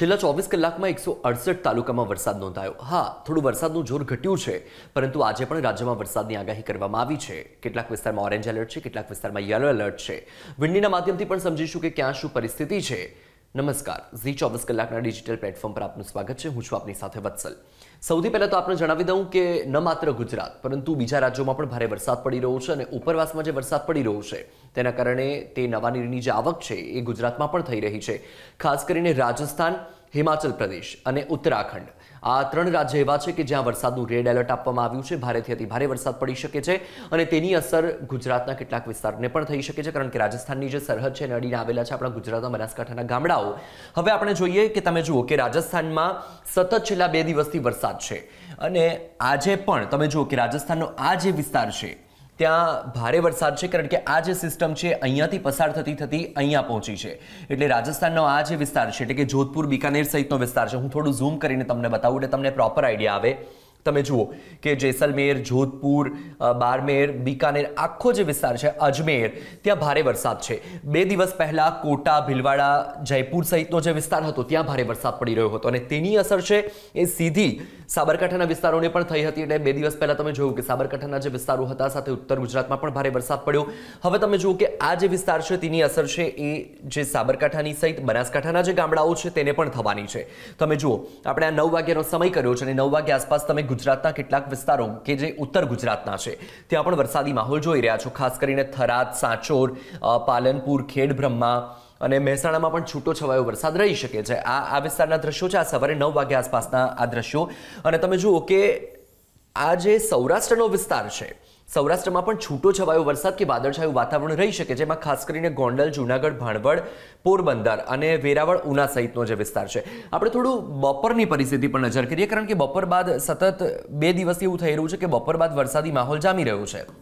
છેલ્લા ચોવીસ કલાકમાં એકસો અડસઠ તાલુકામાં વરસાદ નોંધાયો હા થોડું વરસાદનું જોર ઘટ્યું છે પરંતુ આજે પણ રાજ્યમાં વરસાદની આગાહી કરવામાં આવી છે કેટલાક વિસ્તારમાં ઓરેન્જ એલર્ટ છે કેટલાક વિસ્તારમાં યલો એલર્ટ છે વિન્ડીના માધ્યમથી પણ સમજીશું કે ક્યાં શું પરિસ્થિતિ છે નમસ્કાર ઝી ચોવીસ કલાકના ડિજિટલ પ્લેટફોર્મ પર આપનું સ્વાગત છે હું છું આપની સાથે વત્સલ સૌથી પહેલાં તો આપણે જણાવી દઉં કે ન માત્ર ગુજરાત પરંતુ બીજા રાજ્યોમાં પણ ભારે વરસાદ પડી રહ્યો છે અને ઉપરવાસમાં જે વરસાદ પડી રહ્યો છે તેના કારણે તે નવા નીરની જે આવક છે એ ગુજરાતમાં પણ થઈ રહી છે ખાસ કરીને રાજસ્થાન હિમાચલ પ્રદેશ અને ઉત્તરાખંડ આ ત્રણ રાજ્ય એવા છે કે જ્યાં વરસાદનું રેડ એલર્ટ આપવામાં આવ્યું છે ભારેથી અતિ ભારે વરસાદ પડી શકે છે અને તેની અસર ગુજરાતના કેટલાક વિસ્તારને પણ થઈ શકે છે કારણ કે રાજસ્થાનની જે સરહદ છે નડીને આવેલા છે આપણા ગુજરાતના બનાસકાંઠાના ગામડાઓ હવે આપણે જોઈએ કે તમે જુઓ કે રાજસ્થાનમાં સતત છેલ્લા બે દિવસથી વરસાદ છે અને આજે પણ તમે જુઓ કે રાજસ્થાનનો આ જે વિસ્તાર છે ત્યાં ભારે વરસાદ છે કારણ કે આ જે સિસ્ટમ છે અહીંયાથી પસાર થતી થતી અહીંયા પહોંચી છે એટલે રાજસ્થાનનો આ જે વિસ્તાર છે એટલે કે જોધપુર બિકાનેર સહિતનો વિસ્તાર છે હું થોડું ઝૂમ કરીને તમને બતાવું એટલે તમને પ્રોપર આઈડિયા આવે તમે જુઓ કે જેસલમેર જોધપુર બારમેર બીકાનેર આખો જે વિસ્તાર છે અજમેર ત્યાં ભારે વરસાદ છે બે દિવસ પહેલાં કોટા ભીલવાડા જયપુર સહિતનો જે વિસ્તાર હતો ત્યાં ભારે વરસાદ પડી રહ્યો હતો અને તેની અસર છે એ સીધી સાબરકાંઠાના વિસ્તારોને પણ થઈ હતી એટલે બે દિવસ પહેલાં તમે જોયું કે સાબરકાંઠાના જે વિસ્તારો હતા સાથે ઉત્તર ગુજરાતમાં પણ ભારે વરસાદ પડ્યો હવે તમે જુઓ કે આ જે વિસ્તાર છે તેની અસર છે એ જે સાબરકાંઠાની સહિત બનાસકાંઠાના જે ગામડાઓ છે તેને પણ થવાની છે તમે જુઓ આપણે આ નવ વાગ્યાનો સમય કર્યો છે અને નવ વાગ્યા આસપાસ તમે ગુજરાતના કેટલાક વિસ્તારો કે જે ઉત્તર ગુજરાતના છે ત્યાં પણ વરસાદી માહોલ જોઈ રહ્યા છો ખાસ કરીને થરાદ સાંચોર પાલનપુર ખેડ બ્રહ્મા અને મહેસાણામાં પણ છૂટો છવાયો વરસાદ રહી શકે છે આ આ વિસ્તારના દ્રશ્યો છે આ સવારે નવ વાગ્યા આસપાસના આ દ્રશ્યો અને તમે જુઓ કે આ જે સૌરાષ્ટ્રનો વિસ્તાર છે સૌરાષ્ટ્રમાં પણ છૂટો છવાયો વરસાદ કે વાદળછાયું વાતાવરણ રહી શકે જેમાં ખાસ કરીને ગોંડલ જૂનાગઢ ભાણવડ પોરબંદર અને વેરાવળ ઉના સહિતનો જે વિસ્તાર છે આપણે થોડું બપોરની પરિસ્થિતિ પર નજર કરીએ કારણ કે બપોર બાદ સતત બે દિવસ એવું થઈ રહ્યું છે કે બપોર બાદ વરસાદી માહોલ જામી રહ્યો છે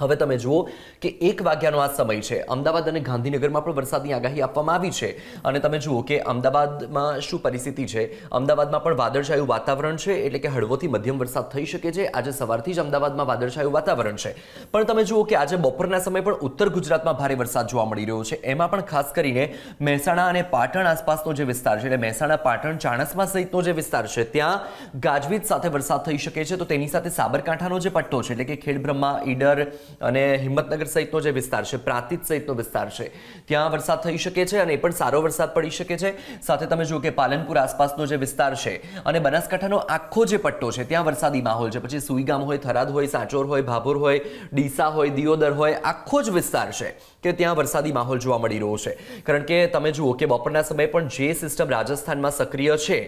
હવે તમે જુઓ કે એક વાગ્યાનો આ સમય છે અમદાવાદ અને ગાંધીનગરમાં પણ વરસાદની આગાહી આપવામાં આવી છે અને તમે જુઓ કે અમદાવાદમાં શું પરિસ્થિતિ છે અમદાવાદમાં પણ વાદળછાયું વાતાવરણ છે એટલે કે હળવોથી મધ્યમ વરસાદ થઈ શકે છે આજે સવારથી જ અમદાવાદમાં વાદળછાયું વાતાવરણ છે પણ તમે જુઓ કે આજે બપોરના સમય પણ ઉત્તર ગુજરાતમાં ભારે વરસાદ જોવા મળી રહ્યો છે એમાં પણ ખાસ કરીને મહેસાણા અને પાટણ આસપાસનો જે વિસ્તાર છે એટલે મહેસાણા પાટણ ચાણસ્મા સહિતનો જે વિસ્તાર છે ત્યાં ગાજવીજ સાથે વરસાદ થઈ શકે છે તો તેની સાથે સાબરકાંઠાનો જે પટ્ટો છે એટલે કે ખેડબ્રહ્મા ઈડર અને હિંમતનગર સહિતનો જે વિસ્તાર છે પ્રાંતિજ સહિતનો વિસ્તાર છે ત્યાં વરસાદ થઈ શકે છે અને એ પણ સારો વરસાદ પડી શકે છે સાથે તમે જુઓ કે પાલનપુર આસપાસનો જે વિસ્તાર છે અને બનાસકાંઠાનો આખો જે પટ્ટો છે ત્યાં વરસાદી માહોલ છે પછી સુઈગામ હોય થરાદ હોય સાંચોર હોય ભાભોર હોય ડીસા હોય દિયોદર હોય આખો જ વિસ્તાર છે કે ત્યાં વરસાદી માહોલ જોવા મળી રહ્યો છે કારણ કે તમે જુઓ કે બપોરના સમયે પણ જે સિસ્ટમ રાજસ્થાનમાં સક્રિય છે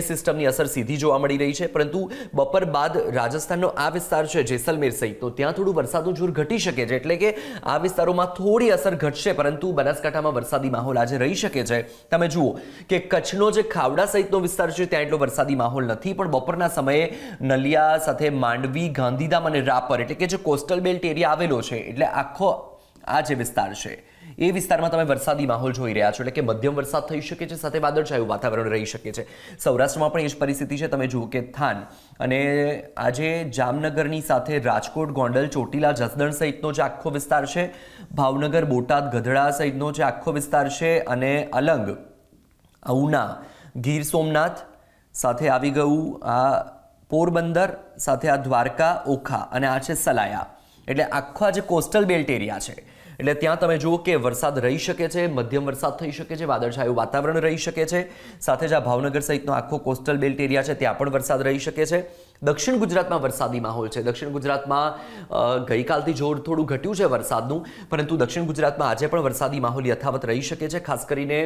એ સિસ્ટમની અસર સીધી જોવા મળી રહી છે પરંતુ બપોર બાદ રાજસ્થાનનો આ વિસ્તાર છે જેસલમેર તો ત્યાં થોડું વરસાદનું મજૂર ઘટી શકે છે એટલે કે આ વિસ્તારોમાં થોડી અસર ઘટશે પરંતુ બનાસકાંઠામાં વરસાદી માહોલ આજે રહી શકે છે તમે જુઓ કે કચ્છનો જે ખાવડા સહિતનો વિસ્તાર છે ત્યાં એટલો વરસાદી માહોલ નથી પણ બપોરના સમયે નલિયા સાથે માંડવી ગાંધીધામ અને રાપર એટલે કે જે કોસ્ટલ બેલ્ટ એરિયા આવેલો છે એટલે આખો આ જે વિસ્તાર છે એ વિસ્તારમાં તમે વરસાદી માહોલ જોઈ રહ્યા છો એટલે કે મધ્યમ વરસાદ થઈ શકે છે સાથે વાદળછાયું વાતાવરણ રહી શકે છે સૌરાષ્ટ્રમાં પણ એ જ પરિસ્થિતિ છે તમે જુઓ કે થાન અને આજે જામનગરની સાથે રાજકોટ ગોંડલ ચોટીલા જસદણ સહિતનો જે આખો વિસ્તાર છે ભાવનગર બોટાદ ગધડા સહિતનો જે આખો વિસ્તાર છે અને અલંગ ઉના ગીર સોમનાથ સાથે આવી ગયું આ પોરબંદર સાથે આ દ્વારકા ઓખા અને આ છે સલાયા એટલે આખા જે કોસ્ટલ બેલ્ટ એરિયા છે એટલે ત્યાં તમે જુઓ કે વરસાદ રહી શકે છે મધ્યમ વરસાદ થઈ શકે છે વાદળછાયું વાતાવરણ રહી શકે છે સાથે જ આ ભાવનગર સહિતનો આખો કોસ્ટલ બેલ્ટ એરિયા છે ત્યાં પણ વરસાદ રહી શકે છે દક્ષિણ ગુજરાતમાં વરસાદી માહોલ છે દક્ષિણ ગુજરાતમાં ગઈકાલથી જોર થોડું ઘટ્યું છે વરસાદનું પરંતુ દક્ષિણ ગુજરાતમાં આજે પણ વરસાદી માહોલ યથાવત રહી શકે છે ખાસ કરીને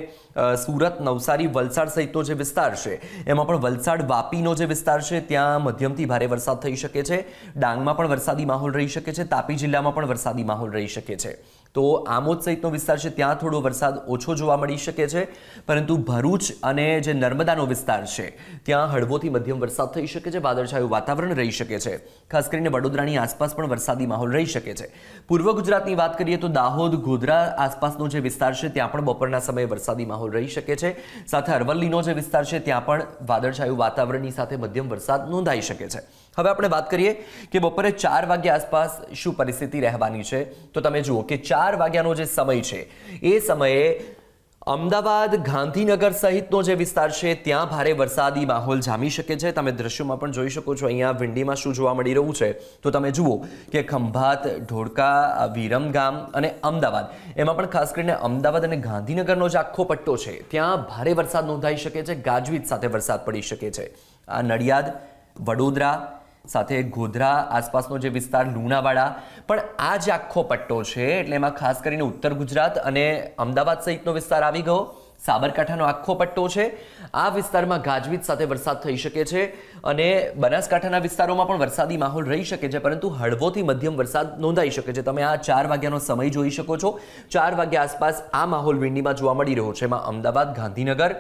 સુરત નવસારી વલસાડ સહિતનો જે વિસ્તાર છે એમાં પણ વલસાડ વાપીનો જે વિસ્તાર છે ત્યાં મધ્યમથી ભારે વરસાદ થઈ શકે છે ડાંગમાં પણ વરસાદી માહોલ રહી શકે છે તાપી જિલ્લામાં પણ વરસાદી માહોલ રહી શકે છે તો આમોદ સહિતનો વિસ્તાર છે ત્યાં થોડો વરસાદ ઓછો જોવા મળી શકે છે પરંતુ ભરૂચ અને જે નર્મદાનો વિસ્તાર છે ત્યાં હળવોથી મધ્યમ વરસાદ થઈ શકે છે વાદળછાયું વાતાવરણ રહી શકે છે ખાસ કરીને વડોદરાની આસપાસ પણ વરસાદી માહોલ રહી શકે છે પૂર્વ ગુજરાતની વાત કરીએ તો દાહોદ ગોધરા આસપાસનો જે વિસ્તાર છે ત્યાં પણ બપોરના સમયે વરસાદી માહોલ રહી શકે છે સાથે અરવલ્લીનો જે વિસ્તાર છે ત્યાં પણ વાદળછાયું વાતાવરણની સાથે મધ્યમ વરસાદ નોંધાઈ શકે છે હવે આપણે વાત કરીએ કે બપોરે ચાર વાગ્યા આસપાસ શું પરિસ્થિતિ રહેવાની છે તો તમે જુઓ કે ચાર વાગ્યાનો જે સમય છે એ સમયે અમદાવાદ ગાંધીનગર સહિતનો જે વિસ્તાર છે ત્યાં ભારે વરસાદી માહોલ જામી શકે છે તમે દ્રશ્યોમાં પણ જોઈ શકો છો અહીંયા વિંડીમાં શું જોવા મળી રહ્યું છે તો તમે જુઓ કે ખંભાત ઢોળકા વિરમગામ અને અમદાવાદ એમાં પણ ખાસ કરીને અમદાવાદ અને ગાંધીનગરનો જે આખો પટ્ટો છે ત્યાં ભારે વરસાદ નોંધાઈ શકે છે ગાજવીજ સાથે વરસાદ પડી શકે છે આ નડિયાદ વડોદરા સાથે ગોધરા આસપાસનો જે વિસ્તાર લુણાવાડા પણ આ જ આખો પટ્ટો છે એટલે એમાં ખાસ કરીને ઉત્તર ગુજરાત અને અમદાવાદ સહિતનો વિસ્તાર આવી ગયો સાબરકાંઠાનો આખો પટ્ટો છે આ વિસ્તારમાં ગાજવીજ સાથે વરસાદ થઈ શકે છે અને બનાસકાંઠાના વિસ્તારોમાં પણ વરસાદી માહોલ રહી શકે છે પરંતુ હળવોથી મધ્યમ વરસાદ નોંધાઈ શકે છે તમે આ ચાર વાગ્યાનો સમય જોઈ શકો છો ચાર વાગ્યા આસપાસ આ માહોલ વિંડીમાં જોવા મળી રહ્યો છે એમાં અમદાવાદ ગાંધીનગર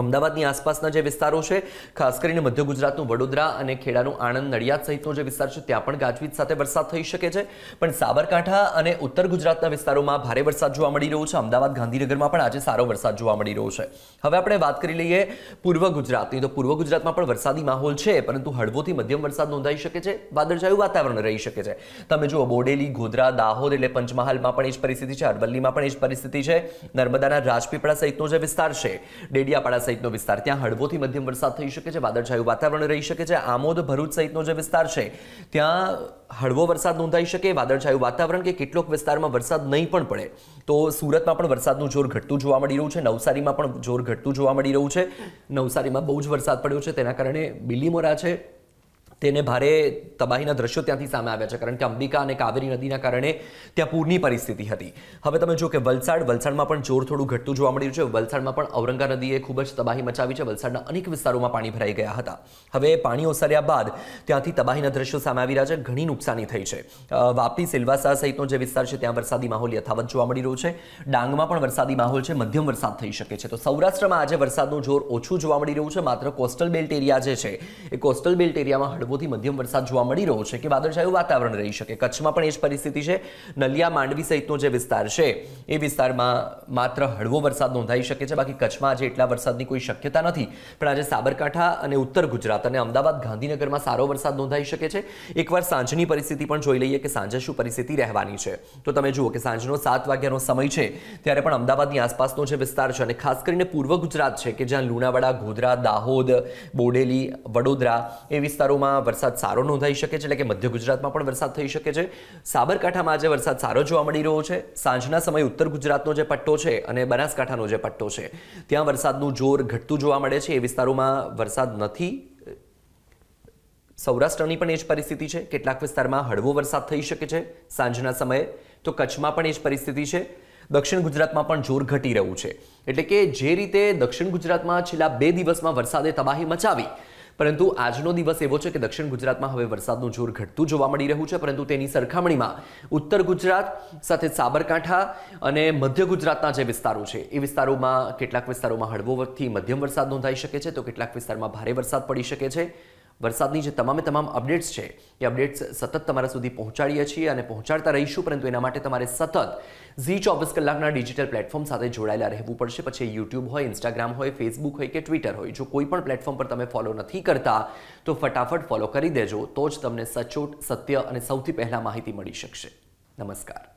અમદાવાદની આસપાસના જે વિસ્તારો છે ખાસ કરીને મધ્ય ગુજરાતનું વડોદરા અને ખેડાનું આણંદ નડિયાદ સહિતનો જે વિસ્તાર છે ત્યાં પણ ગાજવીજ સાથે વરસાદ થઈ શકે છે પણ સાબરકાંઠા અને ઉત્તર ગુજરાતના વિસ્તારોમાં ભારે વરસાદ જોવા મળી રહ્યો છે અમદાવાદ ગાંધીનગરમાં પણ આજે સારો વરસાદ જોવા મળી રહ્યો છે હવે આપણે વાત કરી લઈએ પૂર્વ ગુજરાતની તો પૂર્વ ગુજરાતમાં પણ વરસાદી માહોલ છે પરંતુ હળવોથી મધ્યમ વરસાદ નોંધાઈ શકે છે વાદળછાયું વાતાવરણ રહી શકે છે તમે જુઓ બોડેલી ગોધરા દાહોદ એટલે પંચમહાલમાં પણ એ જ પરિસ્થિતિ છે અરવલ્લીમાં પણ એ જ પરિસ્થિતિ છે નર્મદાના રાજપીપળા સહિતનો જે વિસ્તાર છે ડેડિયાપાડા સહિતનો વિસ્તાર ત્યાં હળવોથી મધ્યમ વરસાદ થઈ શકે છે વાદળછાયું વાતાવરણ રહી શકે છે આમોદ ભરૂચ સહિતનો જે વિસ્તાર છે ત્યાં હળવો વરસાદ નોંધાઈ શકે વાદળછાયું વાતાવરણ કે કેટલોક વિસ્તારમાં વરસાદ નહીં પણ પડે તો સુરતમાં પણ વરસાદનું જોર ઘટતું જોવા મળી રહ્યું છે નવસારીમાં પણ જોર ઘટતું જોવા મળી રહ્યું છે નવસારીમાં બહુ જ વરસાદ પડ્યો છે તેના કારણે બિલીમોરા છે તેને ભારે તબાહીના દ્રશ્યો ત્યાંથી સામે આવ્યા છે કારણ કે અંબિકા અને કાવેરી નદીના કારણે ત્યાં પૂરની પરિસ્થિતિ હતી હવે તમે જો કે વલસાડ વલસાડમાં પણ જોર થોડું ઘટતું જોવા મળ્યું છે વલસાડમાં પણ ઔરંગા નદીએ ખૂબ જ તબાહી મચાવી છે વલસાડના અનેક વિસ્તારોમાં પાણી ભરાઈ ગયા હતા હવે પાણી ઓસર્યા બાદ ત્યાંથી તબાહીના દ્રશ્યો સામે આવી રહ્યા છે ઘણી નુકસાની થઈ છે વાપી સિલવાસા સહિતનો જે વિસ્તાર છે ત્યાં વરસાદી માહોલ યથાવત જોવા મળી રહ્યો છે ડાંગમાં પણ વરસાદી માહોલ છે મધ્યમ વરસાદ થઈ શકે છે તો સૌરાષ્ટ્રમાં આજે વરસાદનું જોર ઓછું જોવા મળી રહ્યું છે માત્ર કોસ્ટલ બેલ્ટ એરિયા જે છે એ કોસ્ટલ બેલ્ટ એરિયામાં હળવો હળવોથી મધ્યમ વરસાદ જોવા મળી રહ્યો છે કે વાદળછાયું વાતાવરણ રહી શકે કચ્છમાં પણ એ જ પરિસ્થિતિ છે નલિયા માંડવી સહિતનો જે વિસ્તાર છે એ વિસ્તારમાં માત્ર હળવો વરસાદ નોંધાઈ શકે છે બાકી કચ્છમાં આજે એટલા વરસાદની કોઈ શક્યતા નથી પણ આજે સાબરકાંઠા અને ઉત્તર ગુજરાત અને અમદાવાદ ગાંધીનગરમાં સારો વરસાદ નોંધાઈ શકે છે એકવાર સાંજની પરિસ્થિતિ પણ જોઈ લઈએ કે સાંજે શું પરિસ્થિતિ રહેવાની છે તો તમે જુઓ કે સાંજનો સાત વાગ્યાનો સમય છે ત્યારે પણ અમદાવાદની આસપાસનો જે વિસ્તાર છે અને ખાસ કરીને પૂર્વ ગુજરાત છે કે જ્યાં લુણાવાડા ગોધરા દાહોદ બોડેલી વડોદરા એ વિસ્તારોમાં ગુજરાતમાં વરસાદ સારો નોંધાઈ શકે છે એટલે કે મધ્ય ગુજરાતમાં પણ વરસાદ થઈ શકે છે સાબરકાંઠામાં આજે વરસાદ સારો જોવા મળી રહ્યો છે સાંજના સમયે ઉત્તર ગુજરાતનો જે પટ્ટો છે અને બનાસકાંઠાનો જે પટ્ટો છે ત્યાં વરસાદનું જોર ઘટતું જોવા મળે છે એ વિસ્તારોમાં વરસાદ નથી સૌરાષ્ટ્રની પણ એ જ પરિસ્થિતિ છે કેટલાક વિસ્તારમાં હળવો વરસાદ થઈ શકે છે સાંજના સમયે તો કચ્છમાં પણ એ જ પરિસ્થિતિ છે દક્ષિણ ગુજરાતમાં પણ જોર ઘટી રહ્યું છે એટલે કે જે રીતે દક્ષિણ ગુજરાતમાં છેલ્લા બે દિવસમાં વરસાદે તબાહી મચાવી પરંતુ આજનો દિવસ એવો છે કે દક્ષિણ ગુજરાતમાં હવે વરસાદનું જોર ઘટતું જોવા મળી રહ્યું છે પરંતુ તેની સરખામણીમાં ઉત્તર ગુજરાત સાથે સાબરકાંઠા અને મધ્ય ગુજરાતના જે વિસ્તારો છે એ વિસ્તારોમાં કેટલાક વિસ્તારોમાં હળવોથી મધ્યમ વરસાદ નોંધાઈ શકે છે તો કેટલાક વિસ્તારમાં ભારે વરસાદ પડી શકે છે વરસાદની જે તમામે તમામ અપડેટ્સ છે એ અપડેટ્સ સતત તમારા સુધી પહોંચાડીએ છીએ અને પહોંચાડતા રહીશું પરંતુ એના માટે તમારે સતત ઝી ચોવીસ કલાકના ડિજિટલ પ્લેટફોર્મ સાથે જોડાયેલા રહેવું પડશે પછી યુટ્યુબ હોય ઇન્સ્ટાગ્રામ હોય ફેસબુક હોય કે ટ્વિટર હોય જો કોઈ પણ પ્લેટફોર્મ પર તમે ફોલો નથી કરતા તો ફટાફટ ફોલો કરી દેજો તો જ તમને સચોટ સત્ય અને સૌથી પહેલાં માહિતી મળી શકશે નમસ્કાર